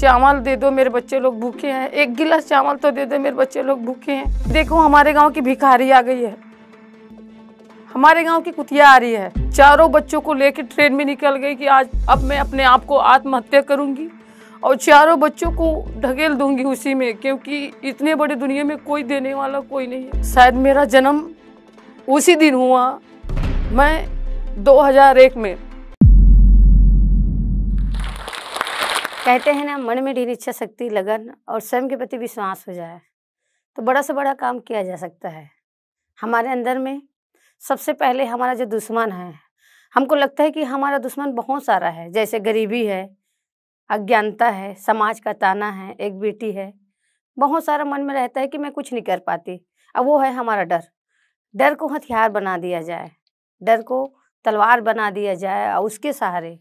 चावल दे दो मेरे बच्चे लोग भूखे हैं एक गिलास चावल तो दे दो मेरे बच्चे लोग भूखे हैं देखो हमारे गांव की भिखारी आ गई है हमारे गांव की कुतिया आ रही है चारों बच्चों को लेकर ट्रेन में निकल गई कि आज अब मैं अपने आप को आत्महत्या करूंगी और चारों बच्चों को ढकेल दूंगी उसी में क्योंकि इतने बड़े दुनिया में कोई देने वाला कोई नहीं है शायद मेरा जन्म उसी दिन हुआ मैं 2001 में कहते हैं ना मन में ढीर इच्छा शक्ति लगन और स्वयं के प्रति विश्वास हो जाए तो बड़ा से बड़ा काम किया जा सकता है हमारे अंदर में सबसे पहले हमारा जो दुश्मन है हमको लगता है कि हमारा दुश्मन बहुत सारा है जैसे गरीबी है अज्ञानता है समाज का ताना है एक बेटी है बहुत सारा मन में रहता है कि मैं कुछ नहीं कर पाती अब वो है हमारा डर डर को हथियार बना दिया जाए डर को तलवार बना दिया जाए और उसके सहारे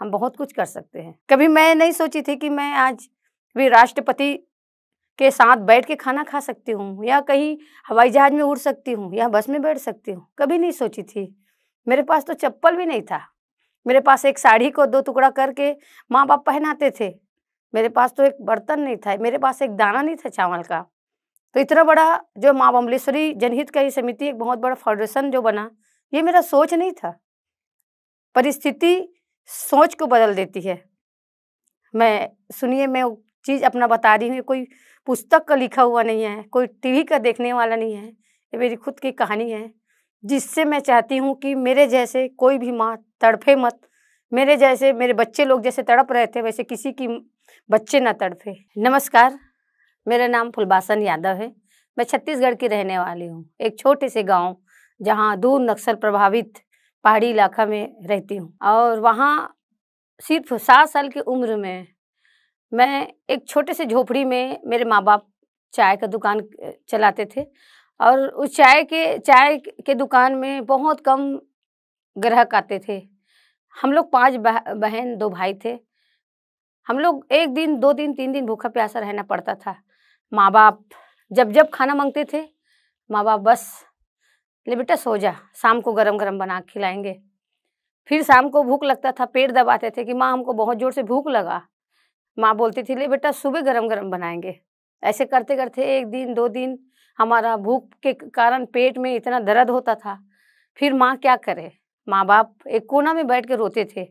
हम बहुत कुछ कर सकते हैं कभी मैं नहीं सोची थी कि मैं आज भी राष्ट्रपति के साथ बैठ के खाना खा सकती हूँ या कहीं हवाई जहाज में उड़ सकती हूँ या बस में बैठ सकती हूँ कभी नहीं सोची थी मेरे पास तो चप्पल भी नहीं था मेरे पास एक साड़ी को दो टुकड़ा करके माँ बाप पहनाते थे मेरे पास तो एक बर्तन नहीं था मेरे पास एक दाना नहीं था चावल का तो इतना बड़ा जो माँ बम्बलेश्वरी जनहित का ही समिति एक बहुत बड़ा फाउंडेशन जो बना ये मेरा सोच नहीं था परिस्थिति सोच को बदल देती है मैं सुनिए मैं चीज़ अपना बता रही हूँ कोई पुस्तक का लिखा हुआ नहीं है कोई टीवी का देखने वाला नहीं है ये मेरी खुद की कहानी है जिससे मैं चाहती हूँ कि मेरे जैसे कोई भी माँ तड़फे मत मेरे जैसे मेरे बच्चे लोग जैसे तड़प रहे थे वैसे किसी की बच्चे ना तड़फे नमस्कार मेरा नाम फुलबासन यादव है मैं छत्तीसगढ़ की रहने वाली हूँ एक छोटे से गांव जहाँ दूर नक्सल प्रभावित पहाड़ी इलाका में रहती हूँ और वहाँ सिर्फ सात साल की उम्र में मैं एक छोटे से झोपड़ी में मेरे माँ बाप चाय का दुकान चलाते थे और उस चाय के चाय के दुकान में बहुत कम ग्राहक आते थे हम लोग पांच बहन दो भाई थे हम लोग एक दिन दो दिन तीन दिन भूखा प्यासा रहना पड़ता था माँ बाप जब जब खाना मांगते थे माँ बाप बस ले बेटा सो जा शाम को गरम गरम बना खिलाएंगे फिर शाम को भूख लगता था पेट दबाते थे कि माँ हमको बहुत ज़ोर से भूख लगा माँ बोलती थी ले बेटा सुबह गरम गरम बनाएंगे ऐसे करते करते एक दिन दो दिन हमारा भूख के कारण पेट में इतना दर्द होता था फिर माँ क्या करे माँ बाप एक कोना में बैठ के रोते थे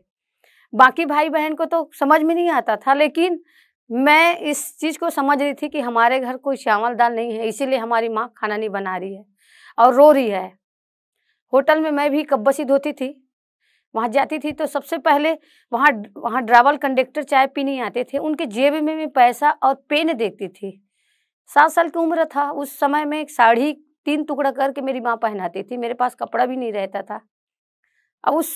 बाकी भाई बहन को तो समझ में नहीं आता था लेकिन मैं इस चीज़ को समझ रही थी कि हमारे घर कोई चावल दाल नहीं है इसीलिए हमारी माँ खाना नहीं बना रही है और रो रही है होटल में मैं भी कब्बसी धोती थी वहाँ जाती थी तो सबसे पहले वहाँ वहाँ ड्रावल कंडक्टर चाय पीने आते थे उनके जेब में मैं पैसा और पेन देखती थी सात साल की उम्र था उस समय में एक साड़ी तीन टुकड़ा करके मेरी माँ पहनाती थी मेरे पास कपड़ा भी नहीं रहता था अब उस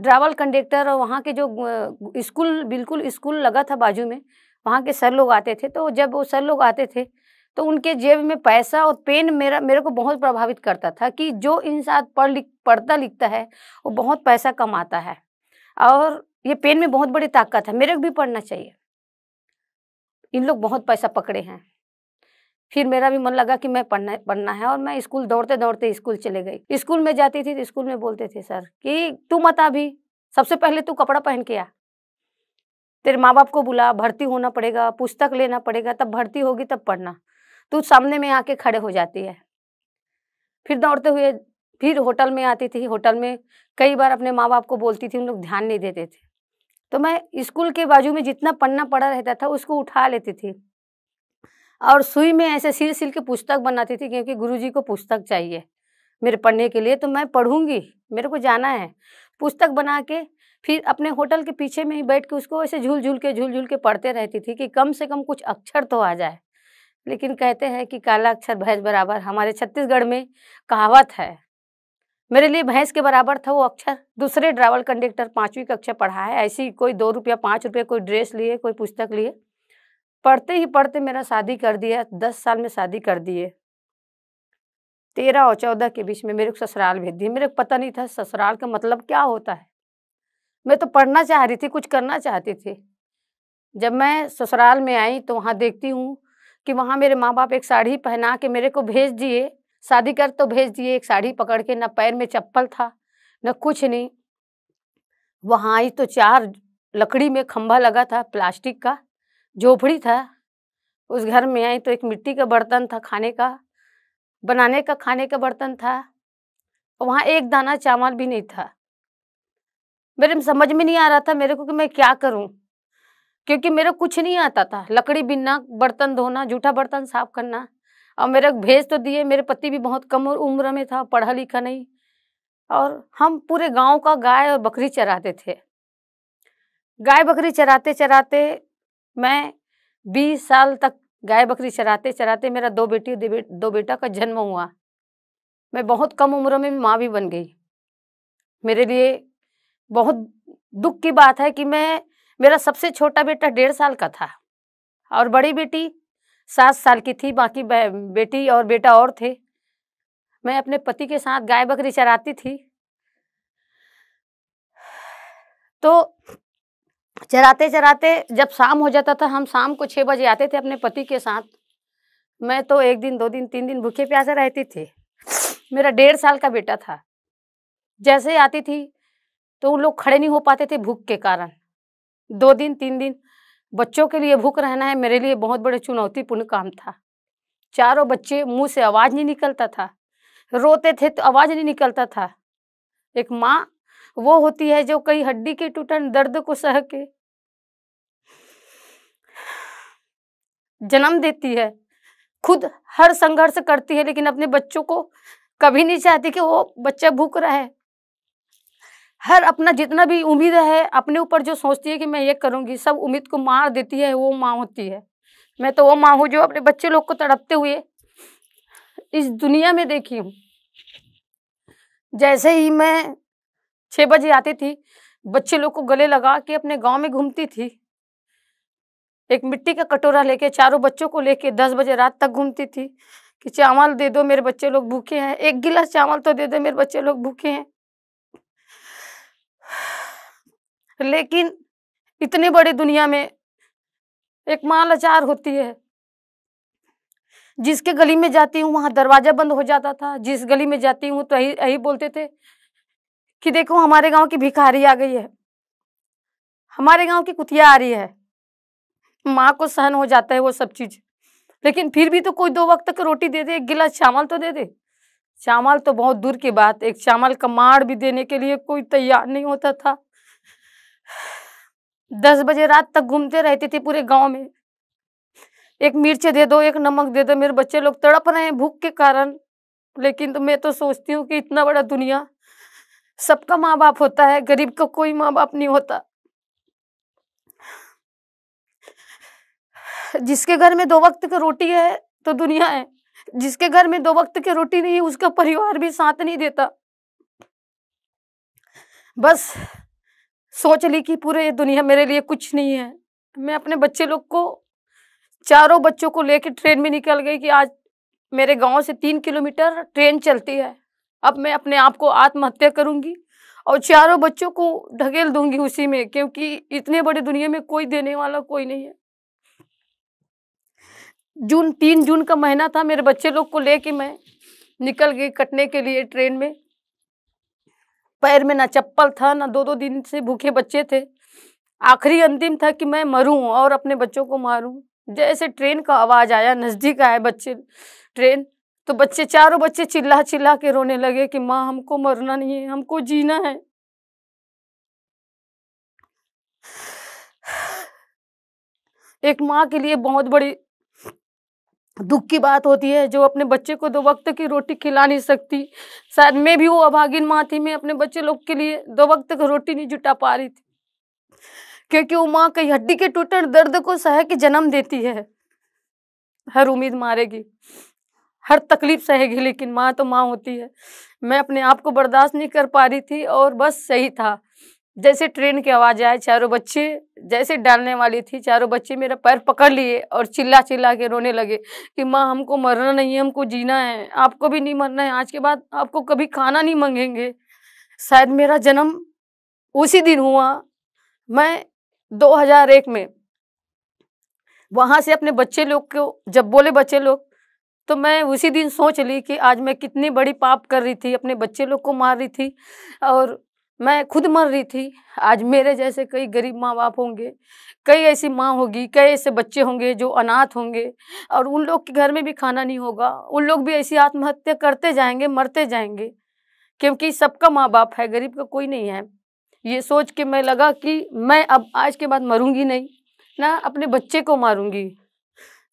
ड्रावल कंडक्टर और वहाँ के जो स्कूल बिल्कुल स्कूल लगा था बाजू में वहाँ के सर लोग आते थे तो जब वो सर लोग आते थे तो उनके जेब में पैसा और पेन मेरा मेरे को बहुत प्रभावित करता था कि जो इंसान पढ़ लिख पढ़ता लिखता है वो बहुत पैसा कमाता है और ये पेन में बहुत बड़ी ताकत है मेरे को भी पढ़ना चाहिए इन लोग बहुत पैसा पकड़े हैं फिर मेरा भी मन लगा कि मैं पढ़ना पढ़ना है और मैं स्कूल दौड़ते दौड़ते स्कूल चले गई स्कूल में जाती थी तो स्कूल में बोलते थे सर कि तू मत अभी सबसे पहले तू कपड़ा पहन के आ तेरे माँ बाप को बुला भर्ती होना पड़ेगा पुस्तक लेना पड़ेगा तब भर्ती होगी तब पढ़ना तो सामने में आके खड़े हो जाती है फिर दौड़ते हुए फिर होटल में आती थी होटल में कई बार अपने माँ बाप को बोलती थी उन लोग ध्यान नहीं देते थे तो मैं स्कूल के बाजू में जितना पन्ना पड़ा रहता था उसको उठा लेती थी और सुई में ऐसे सिल सिल के पुस्तक बनाती थी क्योंकि गुरुजी को पुस्तक चाहिए मेरे पढ़ने के लिए तो मैं पढ़ूंगी मेरे को जाना है पुस्तक बना के फिर अपने होटल के पीछे में ही बैठ के उसको ऐसे झूल झूल के झूल झूल के पढ़ते रहती थी कि कम से कम कुछ अक्षर तो आ जाए लेकिन कहते हैं कि काला अक्षर भैंस बराबर हमारे छत्तीसगढ़ में कहावत है मेरे लिए भैंस के बराबर था वो अक्षर दूसरे ड्राइवर कंडक्टर पाँचवीं कक्षा पढ़ा है ऐसी कोई दो रुपया पाँच रुपया कोई ड्रेस लिए कोई पुस्तक लिए पढ़ते ही पढ़ते मेरा शादी कर दिया दस साल में शादी कर दिए तेरह और चौदह के बीच में मेरे को ससुराल भेज दिए मेरे को पता नहीं था ससुराल का मतलब क्या होता है मैं तो पढ़ना चाह रही थी कुछ करना चाहती थी जब मैं ससुराल में आई तो वहाँ देखती हूँ कि वहाँ मेरे माँ बाप एक साड़ी पहना के मेरे को भेज दिए शादी कर तो भेज दिए एक साड़ी पकड़ के ना पैर में चप्पल था ना कुछ नहीं वहाँ आई तो चार लकड़ी में खंभा लगा था प्लास्टिक का झोपड़ी था उस घर में आई तो एक मिट्टी का बर्तन था खाने का बनाने का खाने का बर्तन था वहाँ एक दाना चावल भी नहीं था मेरे समझ में नहीं आ रहा था मेरे को कि मैं क्या करूँ क्योंकि मेरे कुछ नहीं आता था लकड़ी बिनना बर्तन धोना जूठा बर्तन साफ करना और मेरे भेज तो दिए मेरे पति भी बहुत कम उम्र में था पढ़ा लिखा नहीं और हम पूरे गांव का गाय और बकरी चराते थे गाय बकरी चराते चराते मैं बीस साल तक गाय बकरी चराते चराते मेरा दो बेटी दो बेटा का जन्म हुआ मैं बहुत कम उम्र में माँ भी बन गई मेरे लिए बहुत दुख की बात है कि मैं मेरा सबसे छोटा बेटा डेढ़ साल का था और बड़ी बेटी सात साल की थी बाकी बेटी और बेटा और थे मैं अपने पति के साथ गाय बकरी चराती थी तो चराते चराते जब शाम हो जाता था हम शाम को छः बजे आते थे अपने पति के साथ मैं तो एक दिन दो दिन तीन दिन भूखे प्यासे रहती थी मेरा डेढ़ साल का बेटा था जैसे आती थी तो उन लोग खड़े नहीं हो पाते थे भूख के कारण दो दिन तीन दिन बच्चों के लिए भूख रहना है मेरे लिए बहुत बड़े चुनौतीपूर्ण काम था चारों बच्चे मुंह से आवाज़ नहीं निकलता था रोते थे तो आवाज़ नहीं निकलता था एक माँ वो होती है जो कई हड्डी के टूटन दर्द को सह के जन्म देती है खुद हर संघर्ष करती है लेकिन अपने बच्चों को कभी नहीं चाहती कि वो बच्चा भूख रहा है हर अपना जितना भी उम्मीद है अपने ऊपर जो सोचती है कि मैं ये करूँगी सब उम्मीद को मार देती है वो माँ होती है मैं तो वो माँ हूँ जो अपने बच्चे लोग को तड़पते हुए इस दुनिया में देखी हूँ जैसे ही मैं छः बजे आती थी बच्चे लोग को गले लगा के अपने गांव में घूमती थी एक मिट्टी का कटोरा लेके चारों बच्चों को लेके दस बजे रात तक घूमती थी कि चावल दे दो मेरे बच्चे लोग भूखे हैं एक गिलास चावल तो दे दो मेरे बच्चे लोग भूखे हैं लेकिन इतने बड़े दुनिया में एक माँ लाचार होती है जिसके गली में जाती हूँ वहाँ दरवाजा बंद हो जाता था जिस गली में जाती हूँ तो यही यही बोलते थे कि देखो हमारे गांव की भिखारी आ गई है हमारे गांव की कुतिया आ रही है माँ को सहन हो जाता है वो सब चीज़ लेकिन फिर भी तो कोई दो वक्त तक रोटी दे दे एक गिलास चावल तो दे दे चावल तो बहुत दूर की बात एक चावल का माड़ भी देने के लिए कोई तैयार नहीं होता था दस बजे रात तक घूमते रहते थे पूरे गांव में एक मिर्च दे दो एक नमक दे दो मेरे बच्चे लोग तड़प रहे हैं भूख के कारण लेकिन तो मैं तो सोचती हूँ कि इतना बड़ा दुनिया सबका माँ बाप होता है गरीब का कोई माँ बाप नहीं होता जिसके घर में दो वक्त की रोटी है तो दुनिया है जिसके घर में दो वक्त की रोटी नहीं उसका परिवार भी साथ नहीं देता बस सोच ली कि पूरे दुनिया मेरे लिए कुछ नहीं है मैं अपने बच्चे लोग को चारों बच्चों को लेकर ट्रेन में निकल गई कि आज मेरे गांव से तीन किलोमीटर ट्रेन चलती है अब मैं अपने आप को आत्महत्या करूंगी और चारों बच्चों को ढकेल दूंगी उसी में क्योंकि इतने बड़े दुनिया में कोई देने वाला कोई नहीं है जून तीन जून का महीना था मेरे बच्चे लोग को लेके मैं निकल गई कटने के लिए ट्रेन में पैर में ना चप्पल था ना दो दो दिन से भूखे बच्चे थे आखिरी अंतिम था कि मैं मरूं और अपने बच्चों को मारूं जैसे ट्रेन का आवाज़ आया नज़दीक आया बच्चे ट्रेन तो बच्चे चारों बच्चे चिल्ला चिल्ला के रोने लगे कि माँ हमको मरना नहीं है हमको जीना है एक माँ के लिए बहुत बड़ी दुख की बात होती है जो अपने बच्चे को दो वक्त की रोटी खिला नहीं सकती शायद मैं भी वो अभागिन माँ थी मैं अपने बच्चे लोग के लिए दो वक्त की रोटी नहीं जुटा पा रही थी क्योंकि वो माँ कई हड्डी के टूटे दर्द को सह के जन्म देती है हर उम्मीद मारेगी हर तकलीफ सहेगी लेकिन माँ तो माँ होती है मैं अपने आप को बर्दाश्त नहीं कर पा रही थी और बस सही था जैसे ट्रेन की आवाज़ आए चारों बच्चे जैसे डालने वाली थी चारों बच्चे मेरा पैर पकड़ लिए और चिल्ला चिल्ला के रोने लगे कि माँ हमको मरना नहीं है हमको जीना है आपको भी नहीं मरना है आज के बाद आपको कभी खाना नहीं मांगेंगे शायद मेरा जन्म उसी दिन हुआ मैं 2001 में वहाँ से अपने बच्चे लोग को जब बोले बच्चे लोग तो मैं उसी दिन सोच ली कि आज मैं कितनी बड़ी पाप कर रही थी अपने बच्चे लोग को मार रही थी और मैं खुद मर रही थी आज मेरे जैसे कई गरीब माँ बाप होंगे कई ऐसी माँ होगी कई ऐसे बच्चे होंगे जो अनाथ होंगे और उन लोग के घर में भी खाना नहीं होगा उन लोग भी ऐसी आत्महत्या करते जाएंगे मरते जाएंगे क्योंकि सबका माँ बाप है गरीब का कोई नहीं है ये सोच के मैं लगा कि मैं अब आज के बाद मरूंगी नहीं ना अपने बच्चे को मारूंगी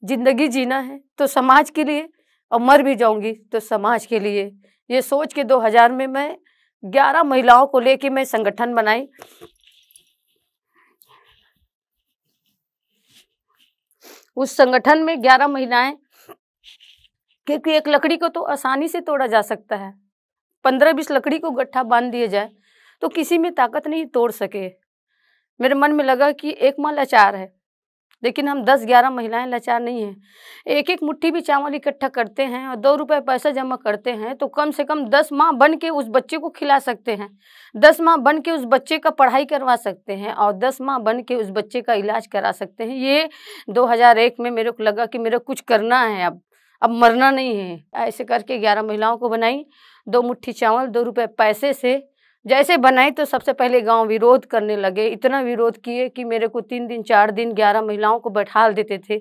ज़िंदगी जीना है तो समाज के लिए और मर भी जाऊंगी तो समाज के लिए ये सोच के 2000 में मैं ग्यारह महिलाओं को लेके मैं संगठन बनाई उस संगठन में ग्यारह महिलाएं क्योंकि एक लकड़ी को तो आसानी से तोड़ा जा सकता है पंद्रह बीस लकड़ी को गट्ठा बांध दिया जाए तो किसी में ताकत नहीं तोड़ सके मेरे मन में लगा कि एक माल अचार है लेकिन हम दस ग्यारह महिलाएं लाचार नहीं हैं एक एक मुट्ठी भी चावल इकट्ठा करते हैं और दो रुपये पैसा जमा करते हैं तो कम से कम दस माह बन के उस बच्चे को खिला सकते हैं दस माह बन के उस बच्चे का पढ़ाई करवा सकते हैं और दस माह बन के उस बच्चे का इलाज करा सकते हैं ये 2001 में मेरे को लगा कि मेरा कुछ करना है अब अब मरना नहीं है ऐसे करके ग्यारह महिलाओं को बनाई दो मुठ्ठी चावल दो रुपये पैसे से जैसे बनाई तो सबसे पहले गांव विरोध करने लगे इतना विरोध किए कि मेरे को तीन दिन चार दिन ग्यारह महिलाओं को बैठा देते थे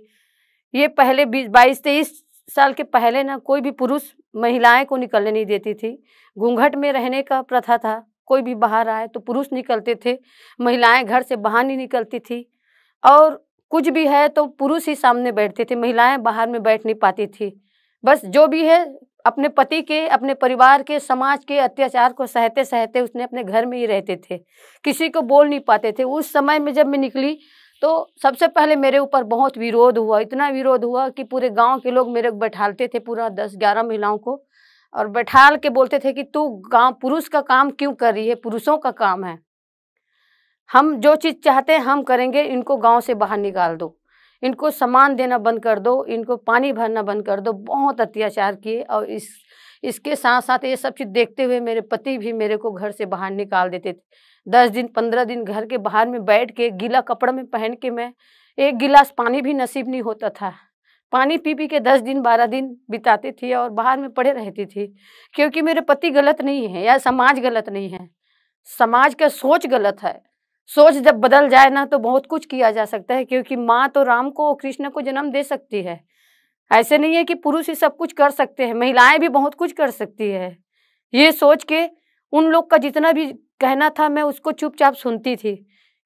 ये पहले बीस बाईस तेईस साल के पहले ना कोई भी पुरुष महिलाएं को निकलने नहीं देती थी घूंघट में रहने का प्रथा था कोई भी बाहर आए तो पुरुष निकलते थे महिलाएं घर से बाहर नहीं निकलती थी और कुछ भी है तो पुरुष ही सामने बैठते थे महिलाएं बाहर में बैठ नहीं पाती थी बस जो भी है अपने पति के अपने परिवार के समाज के अत्याचार को सहते सहते उसने अपने घर में ही रहते थे किसी को बोल नहीं पाते थे उस समय में जब मैं निकली तो सबसे पहले मेरे ऊपर बहुत विरोध हुआ इतना विरोध हुआ कि पूरे गांव के लोग मेरे बैठालते थे पूरा दस ग्यारह महिलाओं को और बैठाल के बोलते थे कि तू गांव पुरुष का काम क्यों कर रही है पुरुषों का काम है हम जो चीज़ चाहते हैं हम करेंगे इनको गांव से बाहर निकाल दो इनको सामान देना बंद कर दो इनको पानी भरना बंद कर दो बहुत अत्याचार किए और इस इसके साथ साथ ये सब चीज़ देखते हुए मेरे पति भी मेरे को घर से बाहर निकाल देते थे दस दिन पंद्रह दिन घर के बाहर में बैठ के गीला कपड़ा में पहन के मैं एक गिलास पानी भी नसीब नहीं होता था पानी पी पी के दस दिन बारह दिन बिताती थी और बाहर में पड़े रहती थी क्योंकि मेरे पति गलत नहीं है या समाज गलत नहीं है समाज का सोच गलत है सोच जब बदल जाए ना तो बहुत कुछ किया जा सकता है क्योंकि माँ तो राम को कृष्ण को जन्म दे सकती है ऐसे नहीं है कि पुरुष ही सब कुछ कर सकते हैं महिलाएं भी बहुत कुछ कर सकती है ये सोच के उन लोग का जितना भी कहना था मैं उसको चुपचाप सुनती थी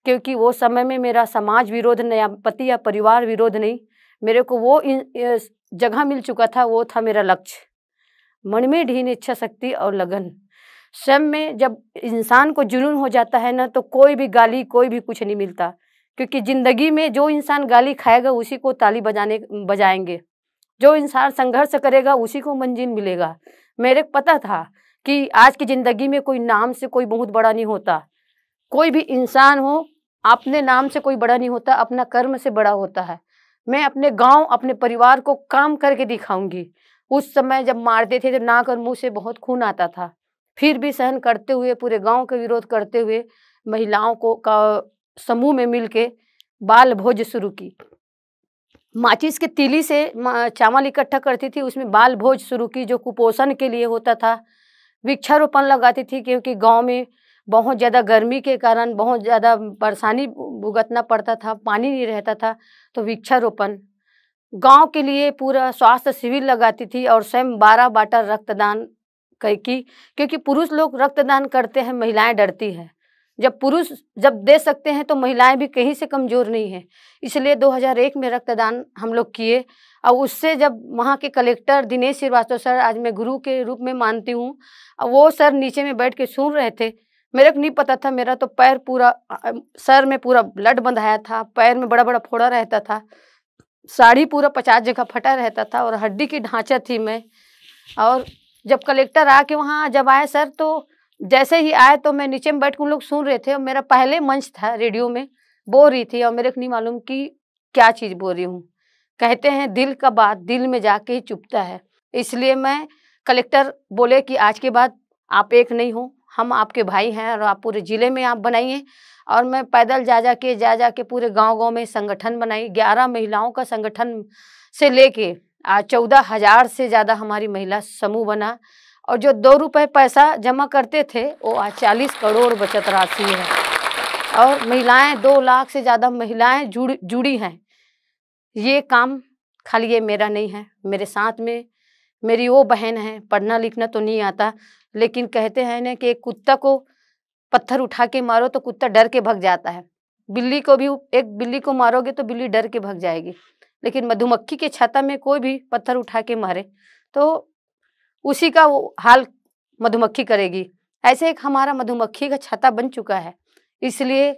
क्योंकि वो समय में मेरा समाज विरोध या पति या परिवार विरोध नहीं मेरे को वो जगह मिल चुका था वो था मेरा लक्ष्य मन में ढीन इच्छा शक्ति और लगन सब में जब इंसान को जुनून हो जाता है ना तो कोई भी गाली कोई भी कुछ नहीं मिलता क्योंकि ज़िंदगी में जो इंसान गाली खाएगा उसी को ताली बजाने बजाएंगे जो इंसान संघर्ष करेगा उसी को मंजिल मिलेगा मेरे पता था कि आज की ज़िंदगी में कोई नाम से कोई बहुत बड़ा नहीं होता कोई भी इंसान हो अपने नाम से कोई बड़ा नहीं होता अपना कर्म से बड़ा होता है मैं अपने गांव अपने परिवार को काम करके दिखाऊंगी उस समय जब मारते थे तो नाक और मुंह से बहुत खून आता था फिर भी सहन करते हुए पूरे गांव के विरोध करते हुए महिलाओं को का समूह में के बाल भोज शुरू की माचिस के तिली से चावल इकट्ठा करती थी उसमें बाल भोज शुरू की जो कुपोषण के लिए होता था वृक्षारोपण लगाती थी क्योंकि गांव में बहुत ज़्यादा गर्मी के कारण बहुत ज़्यादा परेशानी भुगतना पड़ता था पानी नहीं रहता था तो वृक्षारोपण गांव के लिए पूरा स्वास्थ्य शिविर लगाती थी और स्वयं बारह बाटा रक्तदान कई की क्योंकि पुरुष लोग रक्तदान करते हैं महिलाएं डरती हैं जब पुरुष जब दे सकते हैं तो महिलाएं भी कहीं से कमज़ोर नहीं है इसलिए 2001 में रक्तदान हम लोग किए और उससे जब वहाँ के कलेक्टर दिनेश श्रीवास्तव सर आज मैं गुरु के रूप में मानती हूँ वो सर नीचे में बैठ के सुन रहे थे मेरे को नहीं पता था मेरा तो पैर पूरा सर में पूरा ब्लड बंधाया था पैर में बड़ा बड़ा फोड़ा रहता था साड़ी पूरा पचास जगह फटा रहता था और हड्डी की ढांचा थी मैं और जब कलेक्टर आके वहाँ जब आए सर तो जैसे ही आए तो मैं नीचे में बैठ के उन लोग सुन रहे थे और मेरा पहले मंच था रेडियो में बो रही थी और मेरे को नहीं मालूम कि क्या चीज़ बोल रही हूँ कहते हैं दिल का बात दिल में जाके ही चुपता है इसलिए मैं कलेक्टर बोले कि आज के बाद आप एक नहीं हो हम आपके भाई हैं और आप पूरे ज़िले में आप बनाइए और मैं पैदल जा जा के जा जा के पूरे गांव गांव में संगठन बनाई ग्यारह महिलाओं का संगठन से लेके चौदह हजार से ज़्यादा हमारी महिला समूह बना और जो दो रुपए पैसा जमा करते थे वो आज चालीस करोड़ बचत राशि है और महिलाएं दो लाख से ज़्यादा महिलाएं जुड़ जुड़ी हैं ये काम खाली ये मेरा नहीं है मेरे साथ में मेरी वो बहन है पढ़ना लिखना तो नहीं आता लेकिन कहते हैं ना कि एक कुत्ता को पत्थर उठा के मारो तो कुत्ता डर के भग जाता है बिल्ली को भी एक बिल्ली को मारोगे तो बिल्ली डर के भग जाएगी लेकिन मधुमक्खी के छाता में कोई भी पत्थर उठा के मारे तो उसी का वो हाल मधुमक्खी करेगी ऐसे एक हमारा मधुमक्खी का छाता बन चुका है इसलिए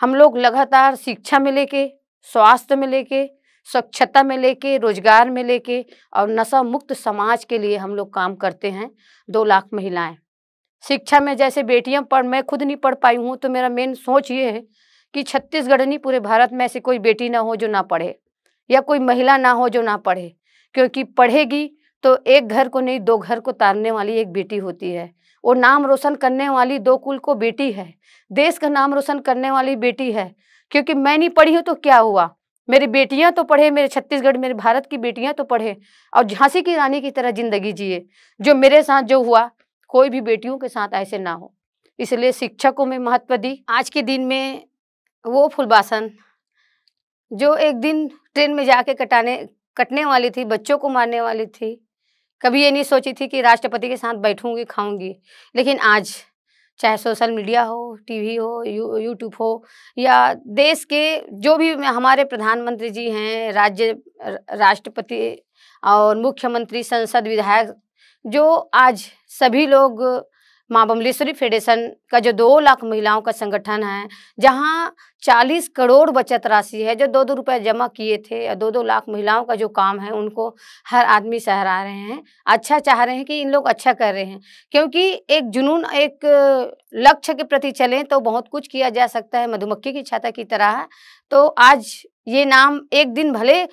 हम लोग लगातार शिक्षा में लेके स्वास्थ्य में लेके स्वच्छता में लेके रोजगार में लेके और नशा मुक्त समाज के लिए हम लोग काम करते हैं दो लाख महिलाएं शिक्षा में जैसे बेटियां पढ़ मैं खुद नहीं पढ़ पाई हूँ तो मेरा मेन सोच ये है कि छत्तीसगढ़ नहीं पूरे भारत में ऐसी कोई बेटी ना हो जो ना पढ़े या कोई महिला ना हो जो ना पढ़े क्योंकि पढ़ेगी तो एक घर को नहीं दो घर को तारने वाली एक बेटी होती है वो नाम रोशन करने वाली दो कुल को बेटी है देश का नाम रोशन करने वाली बेटी है क्योंकि मैं नहीं पढ़ी हूँ तो क्या हुआ मेरी बेटियाँ तो पढ़े मेरे छत्तीसगढ़ मेरे भारत की बेटियाँ तो पढ़े और झांसी की रानी की तरह जिंदगी जिए जो मेरे साथ जो हुआ कोई भी बेटियों के साथ ऐसे ना हो इसलिए शिक्षा को मैं महत्व दी आज के दिन में वो फुलबासन जो एक दिन ट्रेन में जाके कटाने कटने वाली थी बच्चों को मारने वाली थी कभी ये नहीं सोची थी कि राष्ट्रपति के साथ बैठूंगी खाऊंगी लेकिन आज चाहे सोशल मीडिया हो टीवी हो यू यूट्यूब हो या देश के जो भी हमारे प्रधानमंत्री जी हैं राज्य राष्ट्रपति और मुख्यमंत्री संसद विधायक जो आज सभी लोग माँ बमलेश्वरी फेडरेशन का जो दो लाख महिलाओं का संगठन है जहाँ चालीस करोड़ बचत राशि है जो दो दो रुपए जमा किए थे दो दो लाख महिलाओं का जो काम है उनको हर आदमी सहरा रहे हैं अच्छा चाह रहे हैं कि इन लोग अच्छा कर रहे हैं क्योंकि एक जुनून एक लक्ष्य के प्रति चलें तो बहुत कुछ किया जा सकता है मधुमक्खी की छाता की तरह तो आज ये नाम एक दिन भले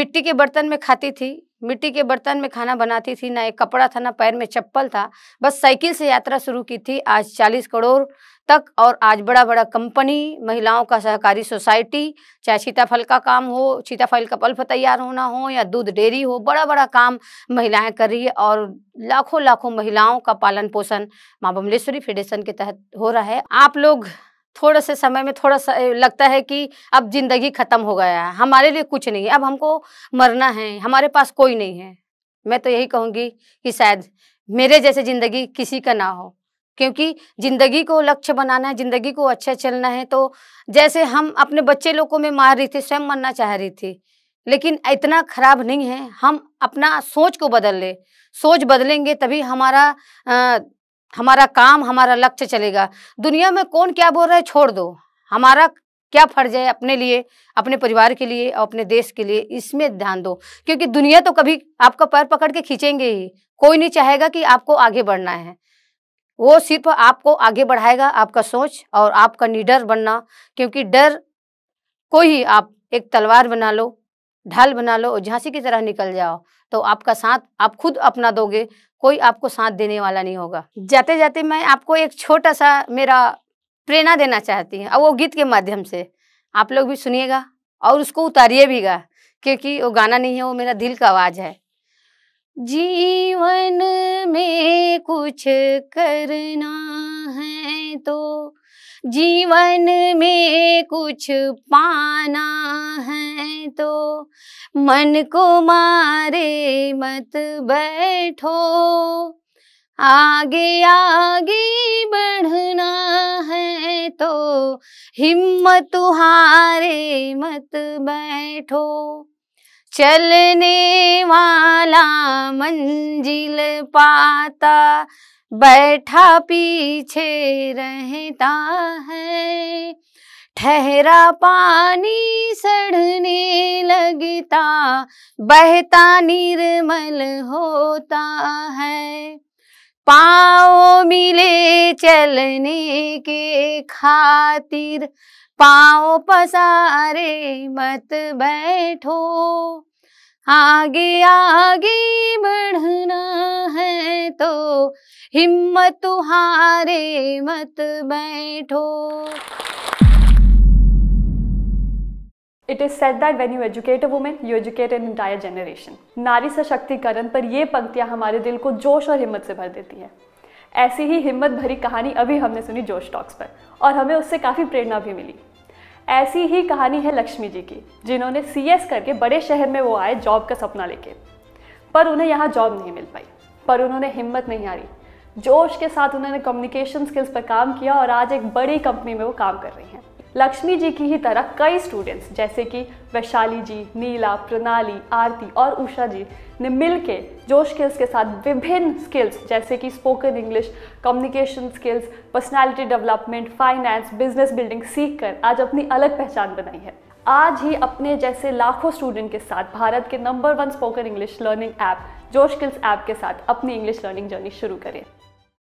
मिट्टी के बर्तन में खाती थी मिट्टी के बर्तन में खाना बनाती थी ना एक कपड़ा था ना पैर में चप्पल था बस साइकिल से यात्रा शुरू की थी आज चालीस करोड़ तक और आज बड़ा बड़ा कंपनी महिलाओं का सहकारी सोसाइटी चाहे सीताफल का काम हो सीताफल का पल्फ तैयार होना हो या दूध डेयरी हो बड़ा बड़ा काम महिलाएं कर रही है और लाखों लाखों महिलाओं का पालन पोषण माँ बमलेश्वरी फेडरेशन के तहत हो रहा है आप लोग थोड़े से समय में थोड़ा सा लगता है कि अब जिंदगी खत्म हो गया है हमारे लिए कुछ नहीं है अब हमको मरना है हमारे पास कोई नहीं है मैं तो यही कहूँगी कि शायद मेरे जैसे ज़िंदगी किसी का ना हो क्योंकि ज़िंदगी को लक्ष्य बनाना है ज़िंदगी को अच्छा चलना है तो जैसे हम अपने बच्चे लोगों में मार रही थी स्वयं मरना चाह रही थी लेकिन इतना खराब नहीं है हम अपना सोच को बदल ले सोच बदलेंगे तभी हमारा आ, हमारा काम हमारा लक्ष्य चलेगा दुनिया में कौन क्या बोल रहा है छोड़ दो हमारा क्या फर्ज है अपने लिए अपने परिवार के लिए और अपने देश के लिए इसमें ध्यान दो क्योंकि दुनिया तो कभी आपका पैर पकड़ के खींचेंगे ही कोई नहीं चाहेगा कि आपको आगे बढ़ना है वो सिर्फ आपको आगे बढ़ाएगा आपका सोच और आपका निडर बनना क्योंकि डर को ही आप एक तलवार बना लो ढाल बना लो और झांसी की तरह निकल जाओ तो आपका साथ आप खुद अपना दोगे कोई आपको साथ देने वाला नहीं होगा जाते जाते मैं आपको एक छोटा सा मेरा प्रेरणा देना चाहती हूँ और वो गीत के माध्यम से आप लोग भी सुनिएगा और उसको उतारिए भीगा क्योंकि वो गाना नहीं है वो मेरा दिल का आवाज़ है जीवन में कुछ करना है तो जीवन में कुछ पाना है तो मन को मारे मत बैठो आगे आगे बढ़ना है तो हिम्मत हारे मत बैठो चलने वाला मंजिल पाता बैठा पीछे रहता है ठहरा पानी सड़ने लगता बहता निर्मल होता है पाओ मिले चलने के खातिर पाओ पसारे मत बैठो आगे आगे बढ़ना है तो हिम्मत तुम्हारे मत बैठो it is said that when you educate a women you educate an entire generation नारी सशक्तिकरण पर ये पंक्तियाँ हमारे दिल को जोश और हिम्मत से भर देती है ऐसी ही हिम्मत भरी कहानी अभी हमने सुनी जोश टॉक्स पर और हमें उससे काफ़ी प्रेरणा भी मिली ऐसी ही कहानी है लक्ष्मी जी की जिन्होंने सी करके बड़े शहर में वो आए जॉब का सपना लेके पर उन्हें यहाँ जॉब नहीं मिल पाई पर उन्होंने हिम्मत नहीं हारी जोश के साथ उन्होंने कम्युनिकेशन स्किल्स पर काम किया और आज एक बड़ी कंपनी में वो काम कर रही हैं लक्ष्मी जी की ही तरह कई स्टूडेंट्स जैसे कि वैशाली जी नीला प्रणाली आरती और उषा जी ने मिल के जो स्किल्स के साथ विभिन्न स्किल्स जैसे कि spoken English communication skills personality development finance business building सीख कर आज अपनी अलग पहचान बनाई है आज ही अपने जैसे लाखों स्टूडेंट के साथ भारत के number one spoken English learning app जो स्किल्स ऐप के साथ अपनी इंग्लिश लर्निंग जर्नी शुरू करें